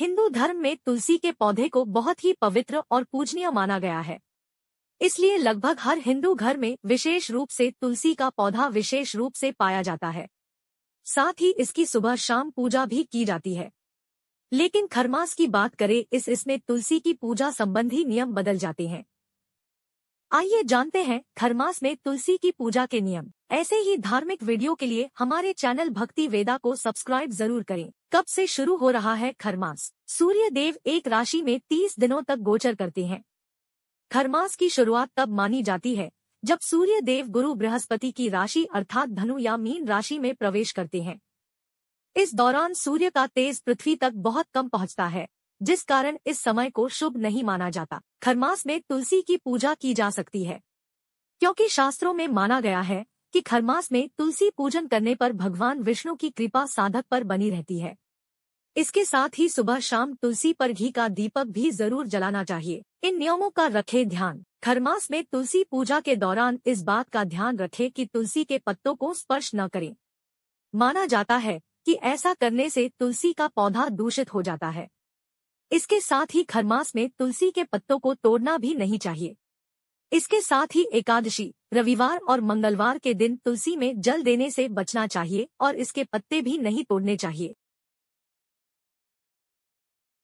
हिंदू धर्म में तुलसी के पौधे को बहुत ही पवित्र और पूजनीय माना गया है इसलिए लगभग हर हिंदू घर में विशेष रूप से तुलसी का पौधा विशेष रूप से पाया जाता है साथ ही इसकी सुबह शाम पूजा भी की जाती है लेकिन खरमास की बात करें इस इसमें तुलसी की पूजा संबंधी नियम बदल जाते हैं आइए जानते हैं खरमास में तुलसी की पूजा के नियम ऐसे ही धार्मिक वीडियो के लिए हमारे चैनल भक्ति वेदा को सब्सक्राइब जरूर करें कब से शुरू हो रहा है खरमास सूर्य देव एक राशि में तीस दिनों तक गोचर करते हैं खरमास की शुरुआत तब मानी जाती है जब सूर्य देव गुरु बृहस्पति की राशि अर्थात धनु या मीन राशि में प्रवेश करते हैं इस दौरान सूर्य का तेज पृथ्वी तक बहुत कम पहुंचता है जिस कारण इस समय को शुभ नहीं माना जाता खरमास में तुलसी की पूजा की जा सकती है क्योंकि शास्त्रों में माना गया है कि खरमास में तुलसी पूजन करने पर भगवान विष्णु की कृपा साधक पर बनी रहती है इसके साथ ही सुबह शाम तुलसी पर घी का दीपक भी जरूर जलाना चाहिए इन नियमों का रखे ध्यान खरमास में तुलसी पूजा के दौरान इस बात का ध्यान रखे की तुलसी के पत्तों को स्पर्श न करें माना जाता है कि ऐसा करने से तुलसी का पौधा दूषित हो जाता है इसके साथ ही खरमास में तुलसी के पत्तों को तोड़ना भी नहीं चाहिए इसके साथ ही एकादशी रविवार और मंगलवार के दिन तुलसी में जल देने से बचना चाहिए और इसके पत्ते भी नहीं तोड़ने चाहिए